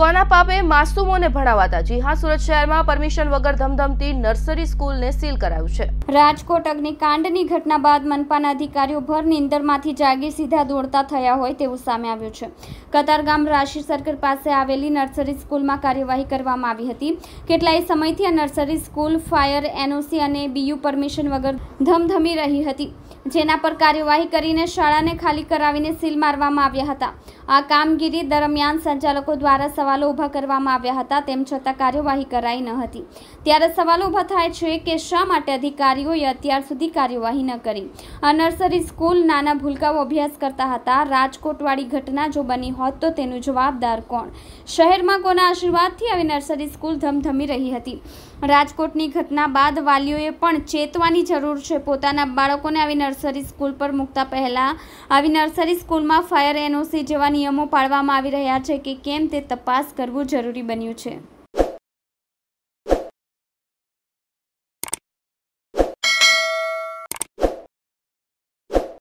કોના પાપે માસૂમોને ભણાવાતા જી હા સુરત શહેરમાં પરમિશન વગર ધમધમતી નર્સરી સ્કૂલને સીલ કરાયું છે રાજકોટ અગ્નિકાંડની ઘટના બાદ મનપાના અધિકારીઓ ભર નીંદરમાંથી જાગી સીધા દોડતા થયા હોય તેવું સામે આવ્યું છે કતારગામ રાશિ સર્કલ પાસે આવેલી નર્સરી સ્કૂલમાં કાર્યવાહી કરવામાં આવી હતી કેટલાય સમયથી આ નર્સરી સ્કૂલ ફાયર એનઓસી અને બીયુ પરમિશન વગર ધમધમી રહી હતી જેના પર કાર્યવાહી કરીને શાળાને ખાલી કરાવીને સીલ મારવામાં આવ્યા હતા આ કામગીરી દરમિયાન સંચાલકો દ્વારા સવાલો ઊભા કરવામાં આવ્યા હતા તેમ છતાં કાર્યવાહી કરાઈ ન હતી ત્યારે સવાલો ઊભા થાય છે કે શા માટે અધિકારીઓએ અત્યાર સુધી કાર્યવાહી ન કરી આ નર્સરી સ્કૂલ નાના ભૂલકાઓ અભ્યાસ કરતા હતા રાજકોટવાળી ઘટના જો બની હોત તો તેનું જવાબદાર કોણ શહેરમાં કોના આશીર્વાદથી આવી નર્સરી સ્કૂલ ધમધમી રહી હતી રાજકોટની ઘટના બાદ વાલીઓએ પણ ચેતવાની જરૂર છે પોતાના બાળકોને આવી નર્સરી સ્કૂલ પર મૂકતા પહેલાં આવી નર્સરી સ્કૂલમાં ફાયર એનઓસી જેવા નિયમો પાળવામાં આવી રહ્યા છે કે કેમ તે તપાસ તપાસ કરવું જરૂરી બન્યું છે